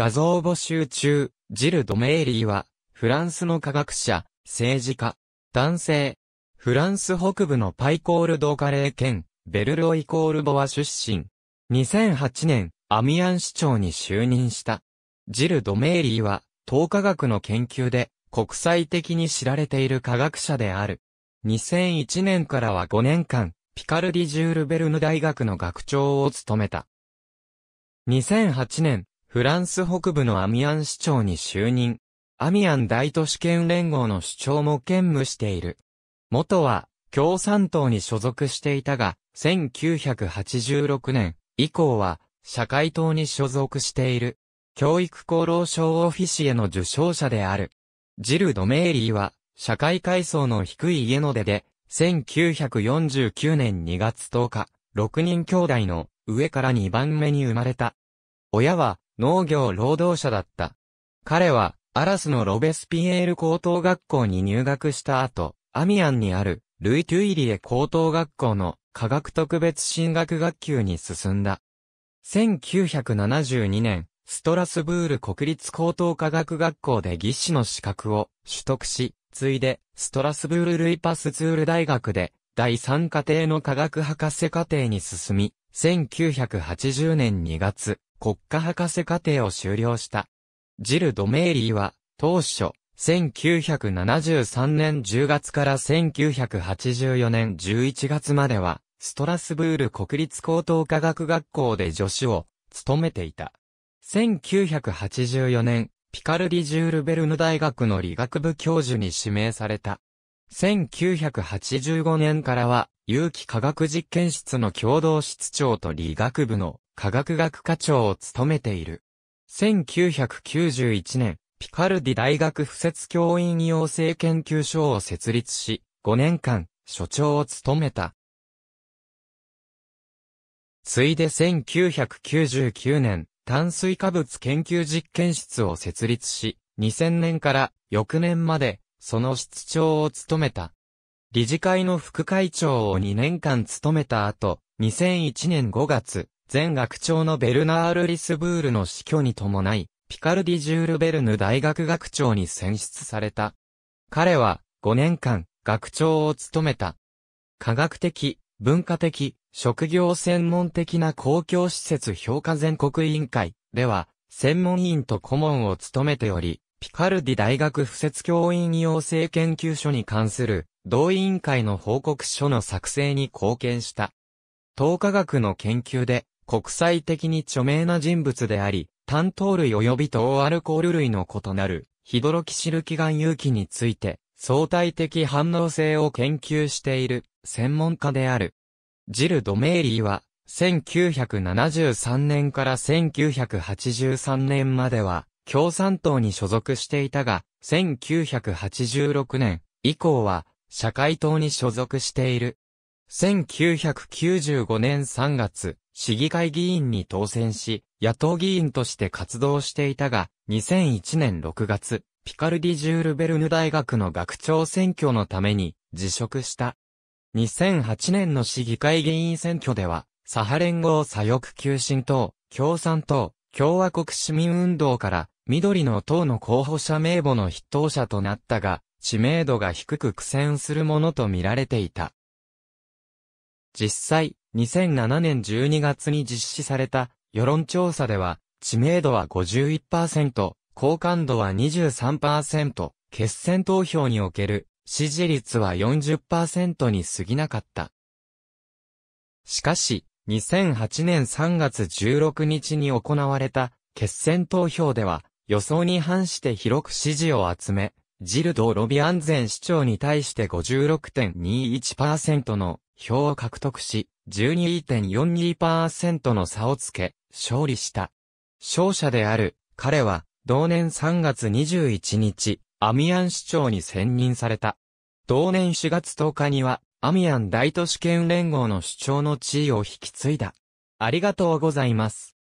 画像募集中、ジル・ド・メイリーは、フランスの科学者、政治家、男性、フランス北部のパイコール・ド・カレー県、ベルロイコール・ボア出身。2008年、アミアン市長に就任した。ジル・ド・メイリーは、等科学の研究で、国際的に知られている科学者である。2001年からは5年間、ピカルディ・ジュール・ベルヌ大学の学長を務めた。2008年、フランス北部のアミアン市長に就任。アミアン大都市圏連合の市長も兼務している。元は共産党に所属していたが、1986年以降は社会党に所属している。教育功労省オフィシエの受賞者である。ジルド・メイリーは、社会階層の低い家の出で、1949年2月10日、6人兄弟の上から2番目に生まれた。親は、農業労働者だった。彼は、アラスのロベスピエール高等学校に入学した後、アミアンにある、ルイ・トゥイリエ高等学校の科学特別進学学級に進んだ。1972年、ストラスブール国立高等科学学校で技師の資格を取得し、ついで、ストラスブール・ルイパスツール大学で、第3課程の科学博士課程に進み、1980年2月、国家博士課程を修了した。ジル・ドメイリーは、当初、1973年10月から1984年11月までは、ストラスブール国立高等科学学校で助手を務めていた。1984年、ピカルディ・ジュール・ベルヌ大学の理学部教授に指名された。1985年からは、有機化学実験室の共同室長と理学部の科学学科長を務めている。1991年、ピカルディ大学附設教員養成研究所を設立し、5年間、所長を務めた。ついで1999年、炭水化物研究実験室を設立し、2000年から翌年まで、その室長を務めた。理事会の副会長を2年間務めた後、2001年5月、前学長のベルナール・リスブールの死去に伴い、ピカルディ・ジュール・ベルヌ大学学長に選出された。彼は5年間学長を務めた。科学的、文化的、職業専門的な公共施設評価全国委員会では、専門委員と顧問を務めており、ピカルディ大学附設教員養成研究所に関する同委員会の報告書の作成に貢献した。統科学の研究で国際的に著名な人物であり、単糖類及び糖アルコール類の異なる、ヒドロキシルキガン有機について、相対的反応性を研究している、専門家である。ジル・ドメイリーは、1973年から1983年までは、共産党に所属していたが、1986年以降は、社会党に所属している。1995年3月、市議会議員に当選し、野党議員として活動していたが、2001年6月、ピカルディ・ジュール・ベルヌ大学の学長選挙のために辞職した。2008年の市議会議員選挙では、サハ連合左翼急進党、共産党、共和国市民運動から、緑の党の候補者名簿の筆頭者となったが、知名度が低く苦戦するものと見られていた。実際、2007年12月に実施された世論調査では、知名度は51%、好感度は23%、決選投票における支持率は40%に過ぎなかった。しかし、2008年3月16日に行われた決選投票では、予想に反して広く支持を集め、ジルド・ロビアン市長に対して56.21%の票を獲得し、12.42%の差をつけ、勝利した。勝者である、彼は、同年3月21日、アミアン市長に選任された。同年4月10日には、アミアン大都市圏連合の市長の地位を引き継いだ。ありがとうございます。